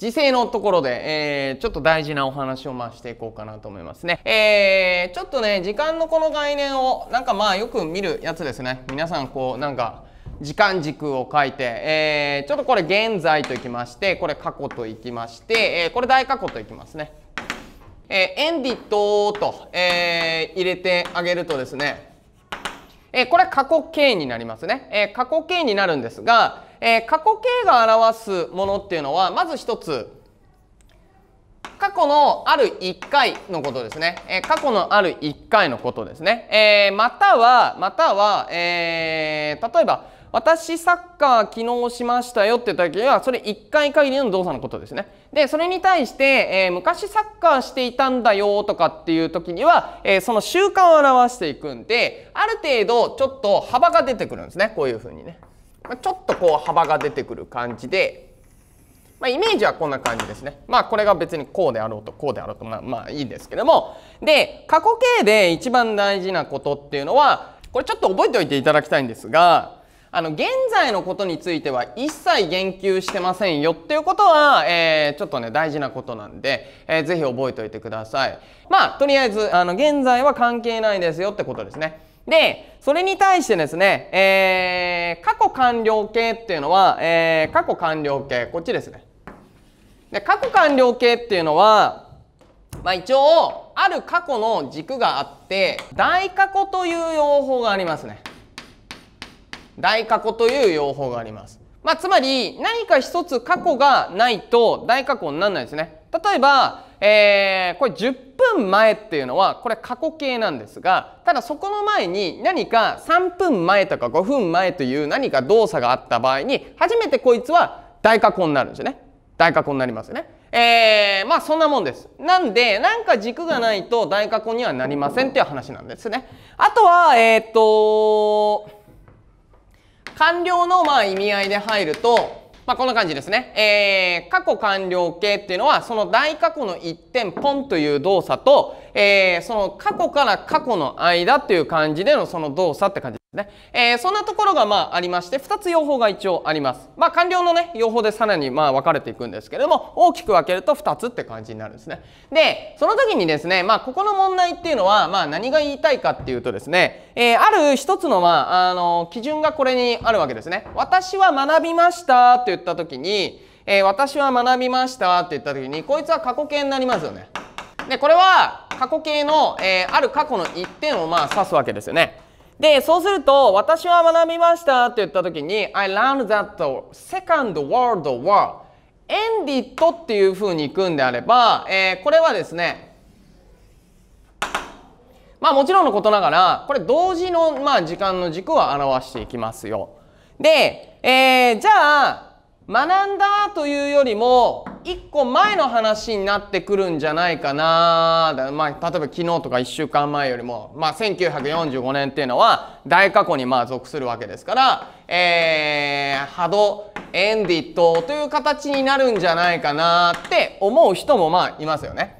時勢のところで、えー、ちょっと大事なお話をまあしていこうかなと思いますね。えー、ちょっとね、時間のこの概念を、なんかまあよく見るやつですね。皆さんこう、なんか、時間軸を書いて、えー、ちょっとこれ現在といきまして、これ過去といきまして、えー、これ大過去といきますね。えー、エンディットと、えー、入れてあげるとですね、えー、これ過去形になりますね。えー、過去形になるんですが、えー、過去形が表すものっていうのはまず一つ過去のある1回のことですね、えー、過去のある1回のことですね、えー、またはまたは、えー、例えば私サッカー昨日しましたよって時はそれ1回限りの動作のことですねでそれに対して、えー、昔サッカーしていたんだよとかっていう時には、えー、その習慣を表していくんである程度ちょっと幅が出てくるんですねこういうふうにねまあ、ちょっとこう幅が出てくる感じで、まあ、イメージはこんな感じですね。まあこれが別にこうであろうとこうであろうとまあまあいいんですけども。で、過去形で一番大事なことっていうのは、これちょっと覚えておいていただきたいんですが、あの現在のことについては一切言及してませんよっていうことは、えー、ちょっとね大事なことなんで、えー、ぜひ覚えておいてくださいまあとりあえずあの現在は関係ないですよってことですねで、それに対してですね、えー、過去完了形っていうのは、えー、過去完了形、こっちですね。で、過去完了形っていうのは、まあ、一応、ある過去の軸があって、大過去という用法がありますね。大過去という用法があります。まあ、つまり、何か一つ過去がないと大過去にならないですね。例えば、えー、これ10分前っていうのはこれ過去形なんですがただそこの前に何か3分前とか5分前という何か動作があった場合に初めてこいつは大過去になるんですよね大過去になりますよねえー、まあそんなもんです。なんで、なんか軸がないと大過去にはなりませんっていう話なんですね。あとは、えっ、ー、と、完了のまあ意味合いで入ると、まあ、こんな感じですね。えー、過去完了形っていうのは、その大過去の一点ポンという動作と、えー、その過去から過去の間っていう感じでのその動作って感じねえー、そんなところがまあありまして2つ用法が一応あります。まあ、官僚の、ね、用法でさらにまあ分かれていくんですけれども大きく分けると2つって感じになるんですね。でその時にですね、まあ、ここの問題っていうのは、まあ、何が言いたいかっていうとですね、えー、ある一つの,、まあ、あの基準がこれにあるわけですね。私は学びましたって言った時に、えー、私は学びましたって言った時にこいつは過去形になりますよね。でこれは過去形の、えー、ある過去の1点をまあ指すわけですよね。で、そうすると、私は学びましたって言った時に、I learned that the second world war ended っていうふうにいくんであれば、えー、これはですね、まあもちろんのことながら、これ同時の、まあ、時間の軸は表していきますよ。で、えー、じゃあ、学んだというよりも、1個前の話になってくるんじゃないかなまあ、例えば昨日とか1週間前よりも、まあ、1945年っていうのは大過去にまあ属するわけですから、えー、ハドエンディットという形になるんじゃないかなって思う人もまあいますよね。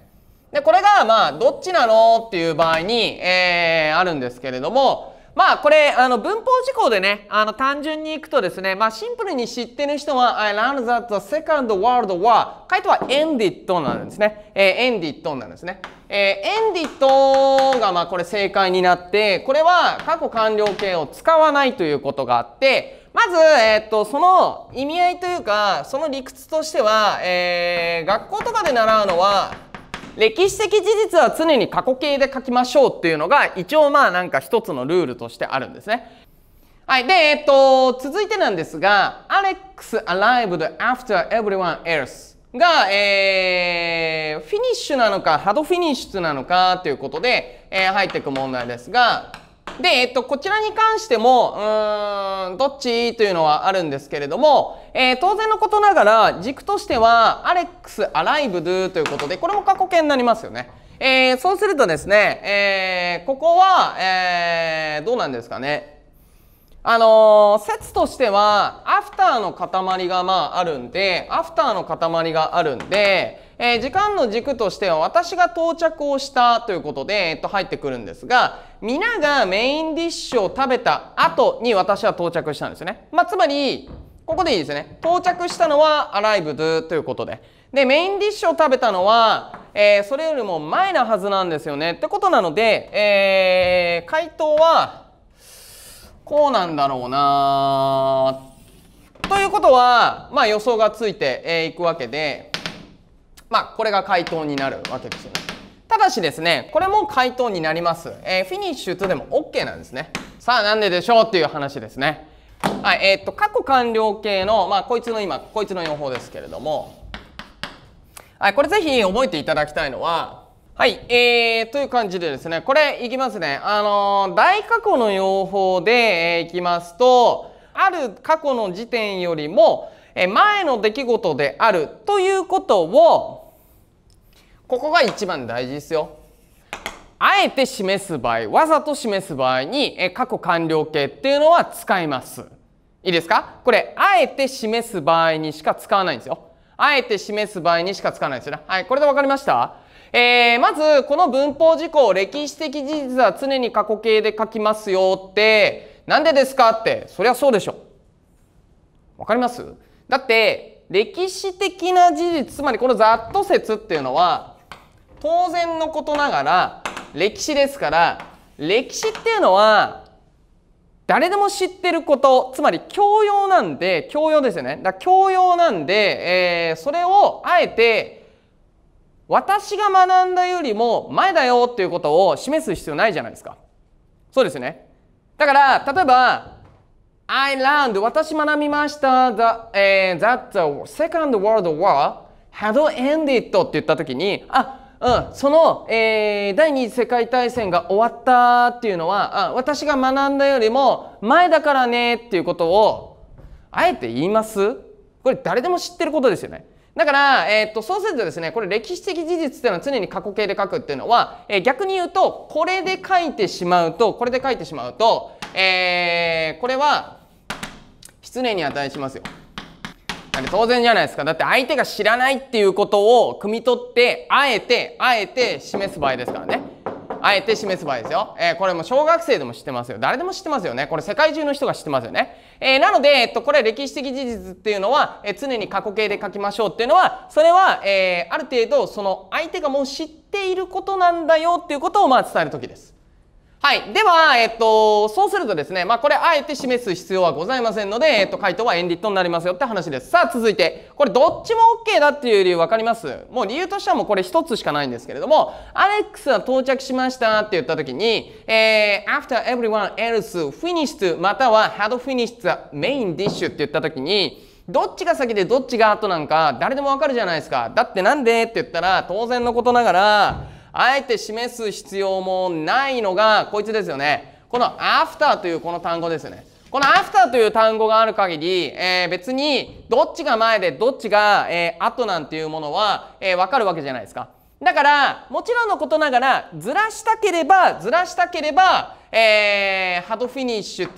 でこれがまあどっちなのっていう場合に、えー、あるんですけれどもまあこれあの文法事項でねあの単純にいくとですねまあシンプルに知ってる人は I learned that the second world war 回答は ended なんですね、えー、ended なんですね、えー、ended がまあこれ正解になってこれは過去完了形を使わないということがあってまず、えっ、ー、と、その意味合いというか、その理屈としては、えー、学校とかで習うのは、歴史的事実は常に過去形で書きましょうっていうのが一応まあなんか一つのルールとしてあるんですね。はい。で、えっと、続いてなんですが、Alex arrived after everyone else が、えー、フィニッシュなのか、ハドフィニッシュなのかということで、えー、入っていく問題ですが、で、えっと、こちらに関しても、うーん、どっちというのはあるんですけれども、えー、当然のことながら、軸としては、アレックス・アライブドゥということで、これも過去形になりますよね。えー、そうするとですね、えー、ここは、えー、どうなんですかね。あのー、説としては、アフターの塊がまああるんで、アフターの塊があるんで、えー、時間の軸としては私が到着をしたということで、えっと、入ってくるんですが、皆がメインディッシュを食べた後に私は到着したんですよね。まあ、つまり、ここでいいですね。到着したのはアライブドということで。で、メインディッシュを食べたのは、えー、それよりも前なはずなんですよね。ってことなので、えー、回答は、こうなんだろうなということは、まあ予想がついていくわけで、まあ、これが回答になるわけですよね。ただしですね、これも回答になります。えー、フィニッシュとでも OK なんですね。さあ、なんででしょうっていう話ですね。はい、えー、っと、過去完了形の、まあ、こいつの今、こいつの用法ですけれども、はい、これぜひ覚えていただきたいのは、はい、えー、という感じでですね、これいきますね。あのー、大過去の用法で、えー、いきますと、ある過去の時点よりも、えー、前の出来事であるということを、ここが一番大事ですよ。あえて示す場合、わざと示す場合に、え過去完了形っていうのは使います。いいですかこれ、あえて示す場合にしか使わないんですよ。あえて示す場合にしか使わないですよね。はい、これで分かりましたえー、まず、この文法事項、歴史的事実は常に過去形で書きますよって、なんでですかって、そりゃそうでしょ。わかりますだって、歴史的な事実、つまりこのざっと説っていうのは、当然のことながら歴史ですから歴史っていうのは誰でも知ってることつまり教養なんで教養ですよねだ教養なんで、えー、それをあえて私が学んだよりも前だよっていうことを示す必要ないじゃないですかそうですよねだから例えば I learned 私学びました that,、え that the Second World War had ended って言った時にあうん、その、えー、第二次世界大戦が終わったっていうのはあ私が学んだよりも前だからねっていうことをあえて言いますこれ誰でも知ってることですよね。だから、えー、っとそうするとですねこれ歴史的事実っていうのは常に過去形で書くっていうのは、えー、逆に言うとこれで書いてしまうとこれで書いてしまうと、えー、これは失念に値しますよ。あれ当然じゃないですか。だって相手が知らないっていうことを汲み取って、あえて、あえて示す場合ですからね。あえて示す場合ですよ。えー、これも小学生でも知ってますよ。誰でも知ってますよね。これ世界中の人が知ってますよね。えー、なので、えっと、これ歴史的事実っていうのは、えー、常に過去形で書きましょうっていうのは、それは、えある程度、その相手がもう知っていることなんだよっていうことをまあ伝える時です。はい。では、えっと、そうするとですね、まあ、これ、あえて示す必要はございませんので、えっと、回答はエンディットになりますよって話です。さあ、続いて、これ、どっちも OK だっていう理由分かりますもう理由としてはもうこれ一つしかないんですけれども、アレックスは到着しましたって言った時に、えー、after everyone else finished または had finished the main dish って言った時に、どっちが先でどっちが後なんか誰でもわかるじゃないですか。だってなんでって言ったら当然のことながらあえて示す必要もないのがこいつですよねこの after というこの単語ですよねこの after という単語がある限り、えー、別にどっちが前でどっちが、えー、後なんていうものは、えー、分かるわけじゃないですかだからもちろんのことながらずらしたければずらしたければ、えー、ハードフィニッシュ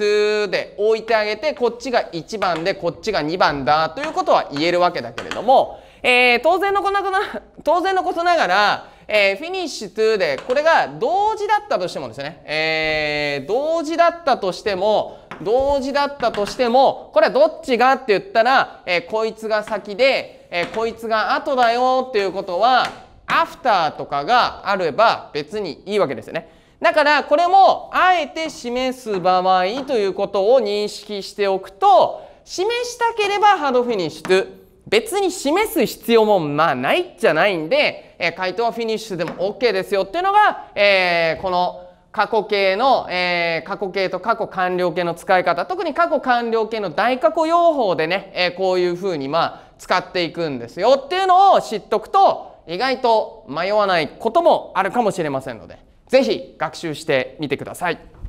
ーで置いてあげてこっちが1番でこっちが2番だということは言えるわけだけれども、えー、当然のことな当然のことながらえー、フィニッシュトーで、これが同時だったとしてもですね、えー、同時だったとしても、同時だったとしても、これはどっちがって言ったら、えー、こいつが先で、えー、こいつが後だよっていうことは、アフターとかがあれば別にいいわけですよね。だからこれもあえて示す場合ということを認識しておくと示したければハードフィニッシュトゥ別に示す必要もまあないじゃないんで、えー、回答はフィニッシュでも OK ですよっていうのが、えー、この過去形の、えー、過去形と過去完了形の使い方特に過去完了形の大過去用法でね、えこういうふうにまあ使っていくんですよっていうのを知っとくと意外と迷わないこともあるかもしれませんので是非学習してみてください。